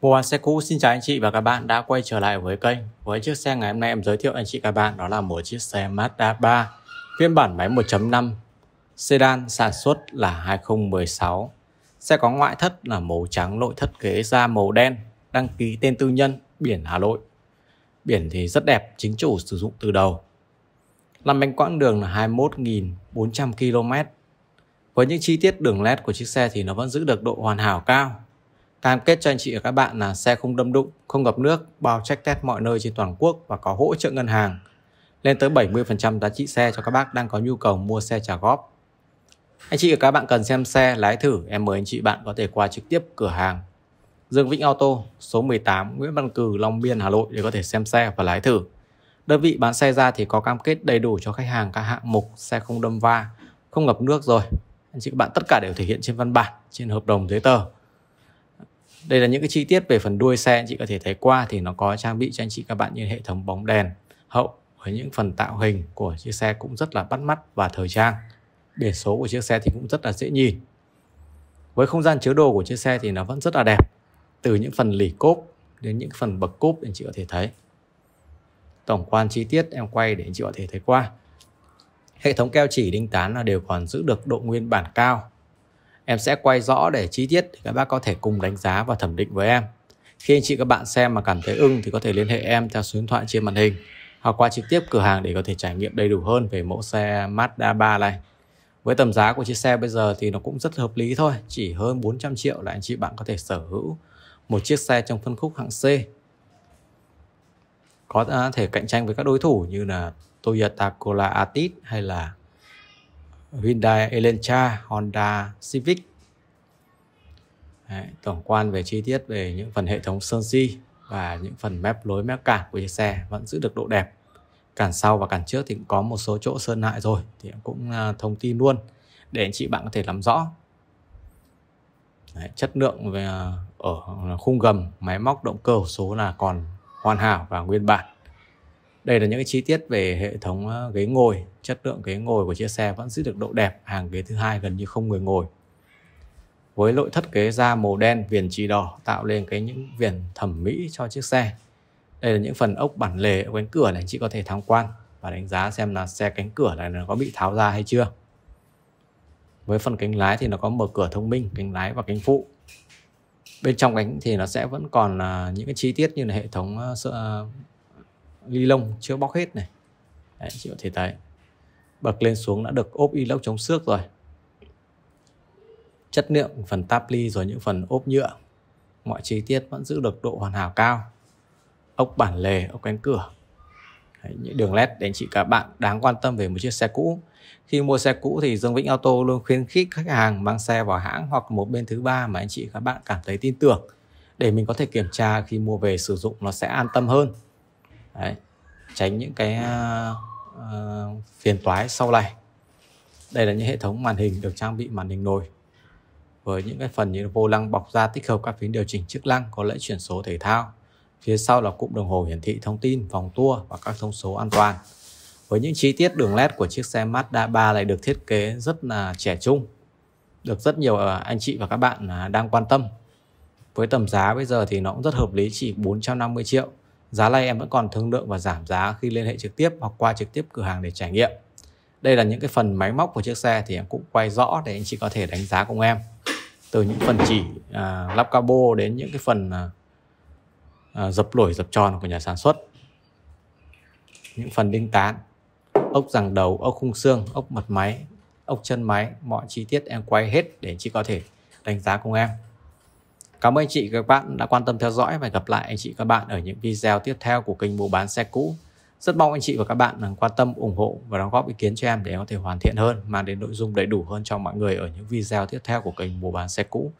Mua xe cũ xin chào anh chị và các bạn đã quay trở lại với kênh Với chiếc xe ngày hôm nay em giới thiệu anh chị các bạn đó là một chiếc xe Mazda 3 Phiên bản máy 1.5 Sedan sản xuất là 2016 Xe có ngoại thất là màu trắng nội thất ghế da màu đen Đăng ký tên tư nhân biển Hà Nội Biển thì rất đẹp chính chủ sử dụng từ đầu Làm bánh quãng đường là 21.400 km Với những chi tiết đường led của chiếc xe thì nó vẫn giữ được độ hoàn hảo cao Cam kết cho anh chị và các bạn là xe không đâm đụng, không gặp nước, bao check test mọi nơi trên toàn quốc và có hỗ trợ ngân hàng lên tới 70% giá trị xe cho các bác đang có nhu cầu mua xe trả góp. Anh chị và các bạn cần xem xe, lái thử, em mời anh chị bạn có thể qua trực tiếp cửa hàng Dương Vĩnh Auto, số 18 Nguyễn Văn Cừ, Long Biên, Hà Nội để có thể xem xe và lái thử. Đơn vị bán xe ra thì có cam kết đầy đủ cho khách hàng các hạng mục xe không đâm va, không ngập nước rồi. Anh chị các bạn tất cả đều thể hiện trên văn bản, trên hợp đồng giấy tờ đây là những cái chi tiết về phần đuôi xe chị có thể thấy qua thì nó có trang bị cho anh chị các bạn như hệ thống bóng đèn hậu với những phần tạo hình của chiếc xe cũng rất là bắt mắt và thời trang biển số của chiếc xe thì cũng rất là dễ nhìn với không gian chứa đồ của chiếc xe thì nó vẫn rất là đẹp từ những phần lỉ cốp đến những phần bậc cốp anh chị có thể thấy tổng quan chi tiết em quay để anh chị có thể thấy qua hệ thống keo chỉ đinh tán là đều còn giữ được độ nguyên bản cao Em sẽ quay rõ để chi tiết để các bác có thể cùng đánh giá và thẩm định với em. Khi anh chị các bạn xem mà cảm thấy ưng thì có thể liên hệ em theo số điện thoại trên màn hình hoặc qua trực tiếp cửa hàng để có thể trải nghiệm đầy đủ hơn về mẫu xe Mazda 3 này. Với tầm giá của chiếc xe bây giờ thì nó cũng rất hợp lý thôi, chỉ hơn 400 triệu là anh chị bạn có thể sở hữu một chiếc xe trong phân khúc hạng C. Có à, thể cạnh tranh với các đối thủ như là Toyota Corolla Altis hay là Hyundai Elantra, Honda Civic. Đấy, tổng quan về chi tiết về những phần hệ thống sơn si và những phần mép lối mép cản của chiếc xe vẫn giữ được độ đẹp. Cản sau và cản trước thì cũng có một số chỗ sơn lại rồi thì cũng à, thông tin luôn để anh chị bạn có thể làm rõ. Đấy, chất lượng về à, ở khung gầm, máy móc động cơ số là còn hoàn hảo và nguyên bản đây là những cái chi tiết về hệ thống ờ, ghế ngồi chất lượng ghế ngồi của chiếc xe vẫn giữ được độ đẹp hàng ghế thứ hai gần như không người ngồi với nội thất ghế da màu đen viền chỉ đỏ tạo lên cái những viền thẩm mỹ cho chiếc xe đây là những phần ốc bản lề ở cánh cửa này chị có thể tham quan và đánh giá xem là xe cánh cửa này nó có bị tháo ra hay chưa với phần cánh lái thì nó có mở cửa thông minh cánh lái và cánh phụ bên trong cánh thì nó sẽ vẫn còn ờ, những cái chi tiết như là hệ thống ờ, ly lông chưa bóc hết này Đấy, chị có thể thấy bậc lên xuống đã được ốp y inox chống xước rồi chất liệu phần táp ly rồi những phần ốp nhựa mọi chi tiết vẫn giữ được độ hoàn hảo cao ốc bản lề ốc cánh cửa Đấy, những đường led đến chị các bạn đáng quan tâm về một chiếc xe cũ khi mua xe cũ thì Dương Vĩnh Auto luôn khuyến khích khách hàng mang xe vào hãng hoặc một bên thứ ba mà anh chị các bạn cảm thấy tin tưởng để mình có thể kiểm tra khi mua về sử dụng nó sẽ an tâm hơn Đấy. tránh những cái uh, phiền toái sau này đây là những hệ thống màn hình được trang bị màn hình nồi với những cái phần như vô lăng bọc da tích hợp các phím điều chỉnh chức năng có lễ chuyển số thể thao phía sau là cụm đồng hồ hiển thị thông tin vòng tua và các thông số an toàn với những chi tiết đường led của chiếc xe Mazda 3 lại được thiết kế rất là trẻ trung được rất nhiều ờ, anh chị và các bạn à, đang quan tâm với tầm giá bây giờ thì nó cũng rất hợp lý chỉ 450 triệu giá lay em vẫn còn thương lượng và giảm giá khi liên hệ trực tiếp hoặc qua trực tiếp cửa hàng để trải nghiệm. Đây là những cái phần máy móc của chiếc xe thì em cũng quay rõ để anh chị có thể đánh giá cùng em. Từ những phần chỉ à, lắp cabo đến những cái phần à, à dập lỗi dập tròn của nhà sản xuất. Những phần đinh tán, ốc rằng đầu, ốc khung xương, ốc mặt máy, ốc chân máy, mọi chi tiết em quay hết để anh chị có thể đánh giá cùng em. Cảm ơn anh chị các bạn đã quan tâm theo dõi và gặp lại anh chị các bạn ở những video tiếp theo của kênh Mua Bán Xe Cũ. Rất mong anh chị và các bạn quan tâm, ủng hộ và đóng góp ý kiến cho em để em có thể hoàn thiện hơn, mang đến nội dung đầy đủ hơn cho mọi người ở những video tiếp theo của kênh Mua Bán Xe Cũ.